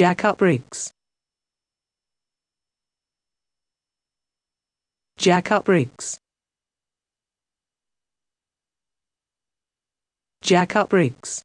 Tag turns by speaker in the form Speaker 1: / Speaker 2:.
Speaker 1: Jack up rigs. Jack up rigs. Jack up rigs.